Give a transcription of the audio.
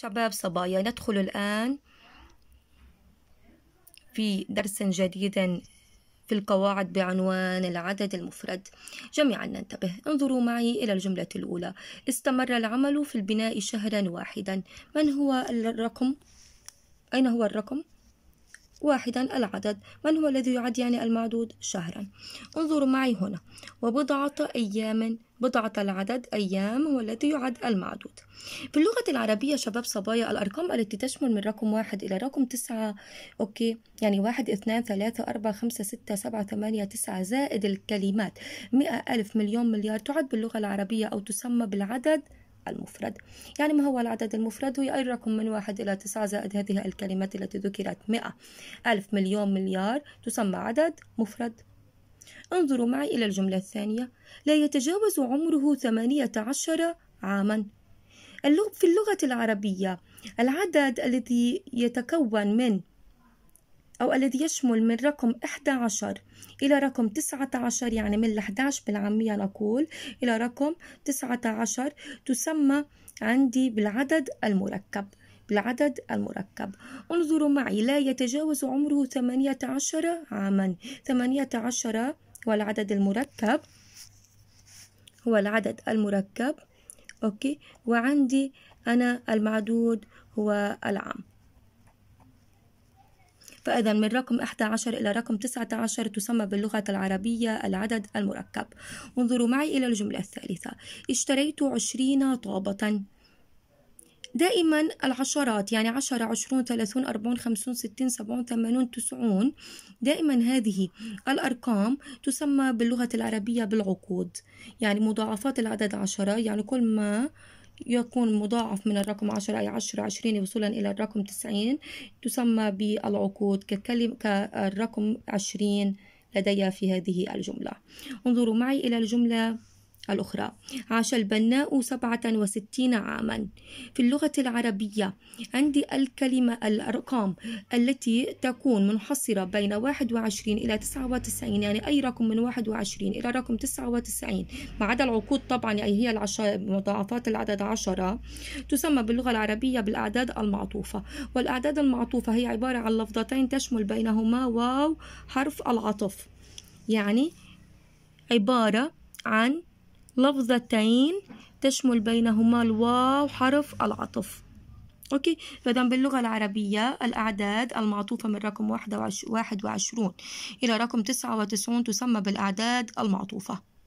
شباب صبايا ندخل الآن في درس جديد في القواعد بعنوان العدد المفرد جميعا ننتبه انظروا معي إلى الجملة الأولى استمر العمل في البناء شهرا واحدا من هو الرقم؟ أين هو الرقم؟ واحدا العدد من هو الذي يعد يعني المعدود شهرا انظروا معي هنا وبضعة أيام بضعة العدد أيام هو الذي يعد المعدود في اللغة العربية شباب صبايا الأرقام التي تشمل من رقم واحد إلى رقم تسعة أوكي يعني واحد اثنان ثلاثة أربعة خمسة ستة سبعة ثمانية تسعة زائد الكلمات مئة ألف مليون مليار تعد باللغة العربية أو تسمى بالعدد المفرد يعني ما هو العدد المفرد هو أي رقم من واحد إلى تسعة زائد هذه الكلمات التي ذكرت مئة ألف مليون مليار تسمى عدد مفرد انظروا معي إلى الجملة الثانية لا يتجاوز عمره ثمانية عشر عاما في اللغة العربية العدد الذي يتكون من أو الذي يشمل من رقم 11 إلى رقم 19 يعني من 11 بالعامية نقول إلى رقم 19 تسمى عندي بالعدد المركب بالعدد المركب انظروا معي لا يتجاوز عمره 18 عاما 18 والعدد المركب هو العدد المركب أوكي وعندي أنا المعدود هو العام فإذا من رقم 11 إلى رقم 19 تسمى باللغة العربية العدد المركب انظروا معي إلى الجملة الثالثة اشتريت 20 طابة دائما العشرات يعني عشرة عشرون ثلاثون أربعون خمسون ستين سبعون ثمانون تسعون دائما هذه الأرقام تسمى باللغة العربية بالعقود يعني مضاعفات العدد عشرة يعني كل ما يكون مضاعف من الرقم عشرة أي عشرة عشرين وصولا إلى الرقم تسعين تسمى بالعقود ككلم كالرقم عشرين لدي في هذه الجملة انظروا معي إلى الجملة الأخرى عاش البناء سبعة وستين عاما في اللغة العربية عندي الكلمة الأرقام التي تكون منحصرة بين واحد وعشرين إلى تسعة وتسعين يعني أي رقم من واحد وعشرين إلى رقم تسعة وتسعين ما عدا العقود طبعا يعني هي العشر مضاعفات العدد عشرة تسمى باللغة العربية بالأعداد المعطوفة والأعداد المعطوفة هي عبارة عن لفظتين تشمل بينهما واو حرف العطف يعني عبارة عن لفظتين تشمل بينهما الواو حرف العطف أوكي فإذا باللغة العربية الأعداد المعطوفة من رقم واحد وعشرون إلى رقم تسعة وتسعون تسمى بالأعداد المعطوفة